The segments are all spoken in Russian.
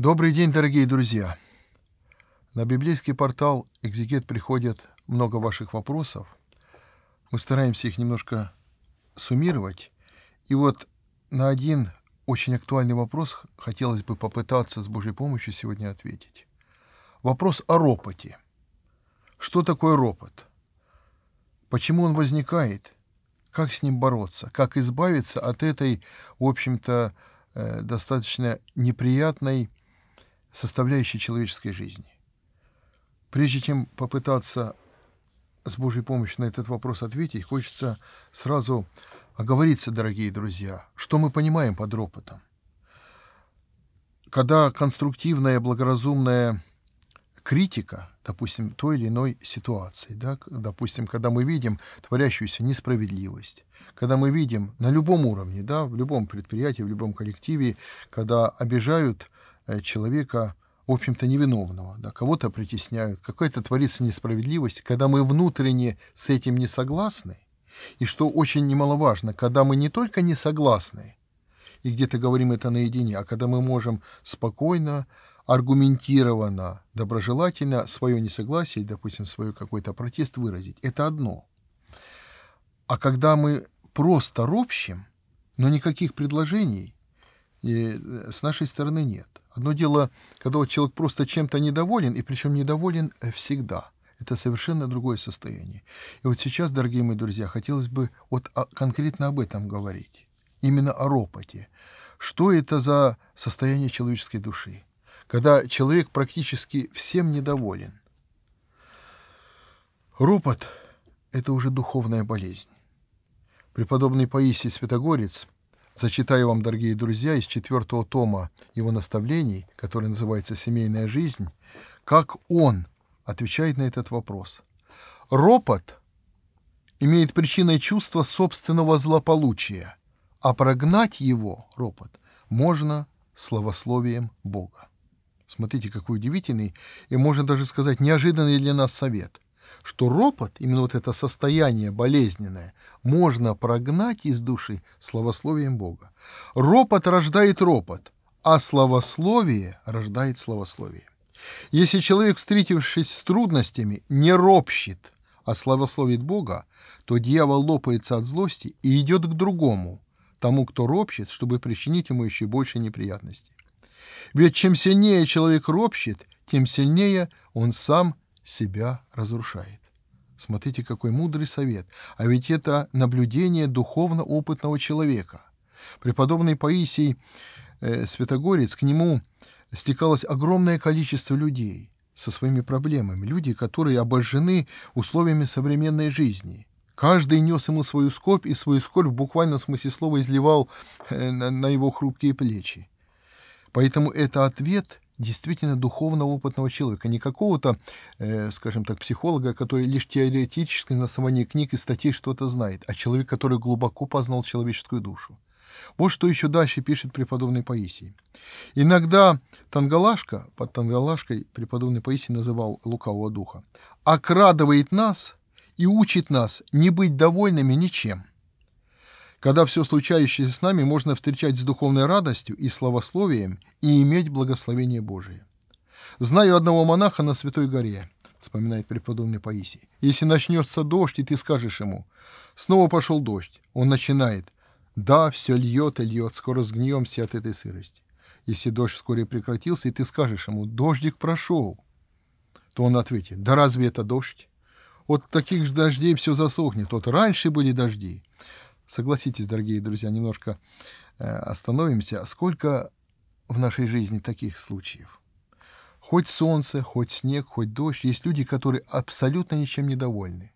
Добрый день, дорогие друзья! На библейский портал «Экзегет» приходят много ваших вопросов. Мы стараемся их немножко суммировать. И вот на один очень актуальный вопрос хотелось бы попытаться с Божьей помощью сегодня ответить. Вопрос о ропоте. Что такое ропот? Почему он возникает? Как с ним бороться? Как избавиться от этой, в общем-то, э, достаточно неприятной составляющей человеческой жизни. Прежде чем попытаться с Божьей помощью на этот вопрос ответить, хочется сразу оговориться, дорогие друзья, что мы понимаем под ропотом. Когда конструктивная, благоразумная критика, допустим, той или иной ситуации, да, допустим, когда мы видим творящуюся несправедливость, когда мы видим на любом уровне, да, в любом предприятии, в любом коллективе, когда обижают Э, человека, в общем-то, невиновного. Да, кого-то притесняют, какая-то творится несправедливость. Когда мы внутренне с этим не согласны, и что очень немаловажно, когда мы не только не согласны, и где-то говорим это наедине, а когда мы можем спокойно, аргументированно, доброжелательно свое несогласие, допустим, свой какой-то протест выразить, это одно. А когда мы просто ропщим, но никаких предложений э, с нашей стороны нет. Одно дело, когда вот человек просто чем-то недоволен, и причем недоволен э, всегда. Это совершенно другое состояние. И вот сейчас, дорогие мои друзья, хотелось бы вот а, конкретно об этом говорить. Именно о ропоте. Что это за состояние человеческой души? Когда человек практически всем недоволен. Ропот – это уже духовная болезнь. Преподобный Паисий Святогорец – Зачитаю вам, дорогие друзья, из четвертого тома его наставлений, который называется «Семейная жизнь», как он отвечает на этот вопрос. Ропот имеет причиной чувство собственного злополучия, а прогнать его, ропот, можно словословием Бога. Смотрите, какой удивительный и, можно даже сказать, неожиданный для нас совет – что ропот, именно вот это состояние болезненное, можно прогнать из души словословием Бога. Ропот рождает ропот, а словословие рождает словословие. Если человек, встретившись с трудностями, не ропщит, а славословит Бога, то дьявол лопается от злости и идет к другому, тому, кто ропщет, чтобы причинить ему еще больше неприятностей. Ведь чем сильнее человек ропщет, тем сильнее он сам себя разрушает. Смотрите, какой мудрый совет. А ведь это наблюдение духовно опытного человека. Преподобный Паисий э, Святогорец, к нему стекалось огромное количество людей со своими проблемами, люди, которые обожжены условиями современной жизни. Каждый нес ему свою скорбь, и свою скорбь в буквальном смысле слова изливал э, на, на его хрупкие плечи. Поэтому это ответ действительно духовно опытного человека, не какого-то, э, скажем так, психолога, который лишь теоретически на основании книг и статей что-то знает, а человек, который глубоко познал человеческую душу. Вот что еще дальше пишет преподобный Паисий. Иногда Тангалашка, под Тангалашкой преподобный Паисий называл лукавого духа, окрадывает нас и учит нас не быть довольными ничем, когда все случающееся с нами можно встречать с духовной радостью и словословием и иметь благословение Божие. «Знаю одного монаха на Святой горе», — вспоминает преподобный Паисий. «Если начнется дождь, и ты скажешь ему, снова пошел дождь, он начинает, да, все льет и льет, скоро сгниемся от этой сырости. Если дождь вскоре прекратился, и ты скажешь ему, дождик прошел, то он ответит, да разве это дождь? От таких же дождей все засохнет, вот раньше были дожди» согласитесь, дорогие друзья, немножко э, остановимся. Сколько в нашей жизни таких случаев? Хоть солнце, хоть снег, хоть дождь, есть люди, которые абсолютно ничем недовольны.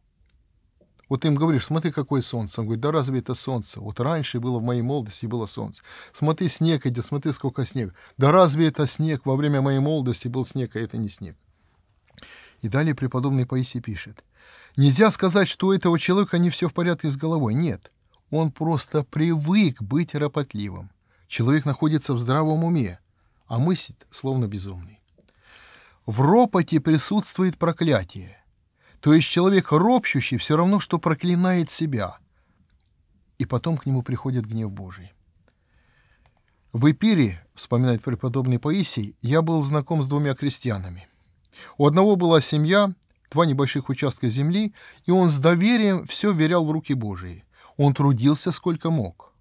Вот им говоришь, смотри, какое солнце. Он говорит, да разве это солнце? Вот раньше было в моей молодости было солнце. Смотри, снег идет, смотри, сколько снега. Да разве это снег? Во время моей молодости был снег, а это не снег. И далее преподобный Паисий пишет. Нельзя сказать, что у этого человека не все в порядке с головой. Нет. Он просто привык быть ропотливым. Человек находится в здравом уме, а мыслит словно безумный. В ропоте присутствует проклятие. То есть человек ропщущий все равно, что проклинает себя. И потом к нему приходит гнев Божий. В Эпире, вспоминает преподобный Паисий, я был знаком с двумя крестьянами. У одного была семья, два небольших участка земли, и он с доверием все верял в руки Божии. Он трудился сколько мог,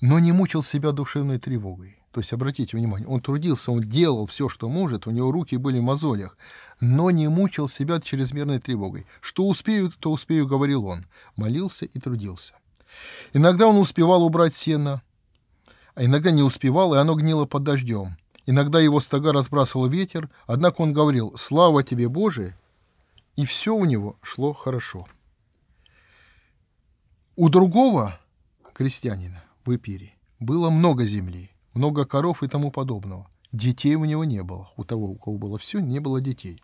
но не мучил себя душевной тревогой. То есть, обратите внимание, он трудился, он делал все, что может, у него руки были в мозолях, но не мучил себя чрезмерной тревогой. Что успею, то успею, говорил он. Молился и трудился. Иногда он успевал убрать сено, а иногда не успевал, и оно гнило под дождем. Иногда его стога разбрасывал ветер, однако он говорил «Слава тебе, Боже!» и все у него шло хорошо. У другого крестьянина в Эпире было много земли, много коров и тому подобного. Детей у него не было. У того, у кого было все, не было детей.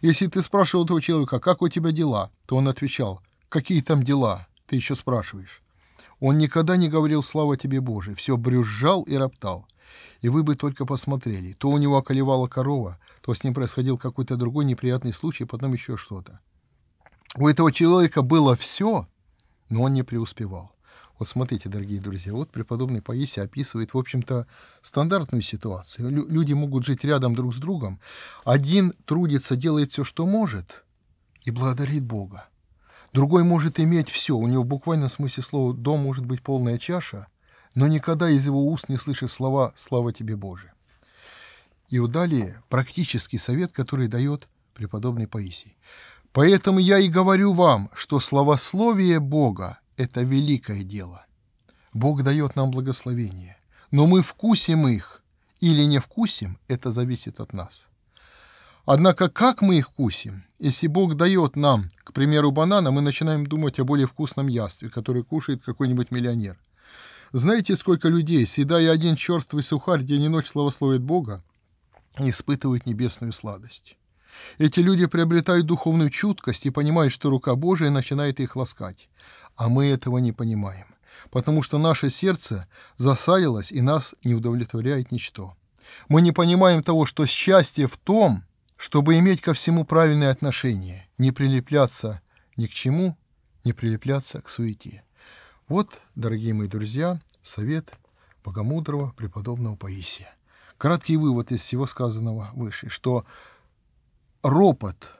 Если ты спрашивал этого человека, «А как у тебя дела, то он отвечал, какие там дела, ты еще спрашиваешь. Он никогда не говорил «Слава тебе, Боже!», все брюзжал и роптал. И вы бы только посмотрели. То у него околевала корова, то с ним происходил какой-то другой неприятный случай, потом еще что-то. У этого человека было все, но он не преуспевал. Вот смотрите, дорогие друзья, вот преподобный Паисий описывает, в общем-то, стандартную ситуацию. Лю- люди могут жить рядом друг с другом. Один трудится, делает все, что может, и благодарит Бога. Другой может иметь все. У него буквально в смысле слова «дом» может быть полная чаша, но никогда из его уст не слышит слова «Слава тебе, Боже». И вот далее практический совет, который дает преподобный Паисий. Поэтому я и говорю вам, что словословие Бога – это великое дело. Бог дает нам благословение, но мы вкусим их или не вкусим – это зависит от нас. Однако как мы их вкусим? Если Бог дает нам, к примеру, банана, мы начинаем думать о более вкусном ястве, который кушает какой-нибудь миллионер. Знаете, сколько людей, съедая один черствый сухарь день и ночь, словословит Бога и испытывают небесную сладость? Эти люди приобретают духовную чуткость и понимают, что рука Божия начинает их ласкать. А мы этого не понимаем, потому что наше сердце засалилось и нас не удовлетворяет ничто. Мы не понимаем того, что счастье в том, чтобы иметь ко всему правильное отношение, не прилепляться ни к чему, не прилепляться к суете. Вот, дорогие мои друзья, совет богомудрого преподобного Паисия. Краткий вывод из всего сказанного выше, что ропот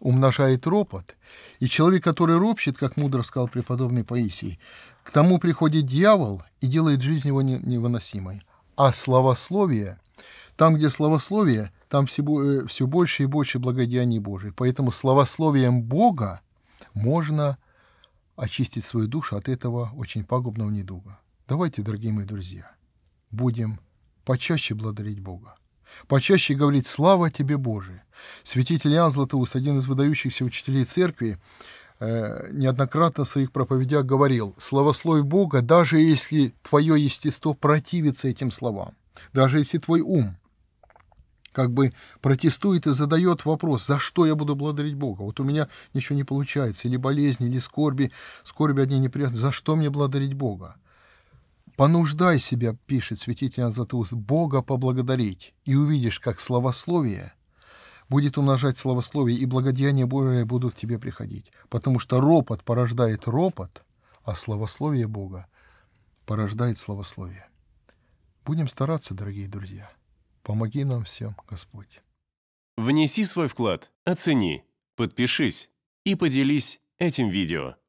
умножает ропот, и человек, который ропщет, как мудро сказал преподобный Паисий, к тому приходит дьявол и делает жизнь его невыносимой. А словословие, там, где словословие, там все, э, все больше и больше благодеяний Божий. Поэтому словословием Бога можно очистить свою душу от этого очень пагубного недуга. Давайте, дорогие мои друзья, будем почаще благодарить Бога почаще говорить «Слава тебе, Боже!». Святитель Иоанн Златоуст, один из выдающихся учителей церкви, э, неоднократно в своих проповедях говорил «Славослой Бога, даже если твое естество противится этим словам, даже если твой ум как бы протестует и задает вопрос, за что я буду благодарить Бога? Вот у меня ничего не получается, или болезни, или скорби, скорби одни неприятные, за что мне благодарить Бога? «Понуждай себя, — пишет святитель Златоуст, — Бога поблагодарить, и увидишь, как словословие будет умножать словословие, и благодеяния Божие будут к тебе приходить, потому что ропот порождает ропот, а словословие Бога порождает словословие. Будем стараться, дорогие друзья. Помоги нам всем, Господь. Внеси свой вклад, оцени, подпишись и поделись этим видео.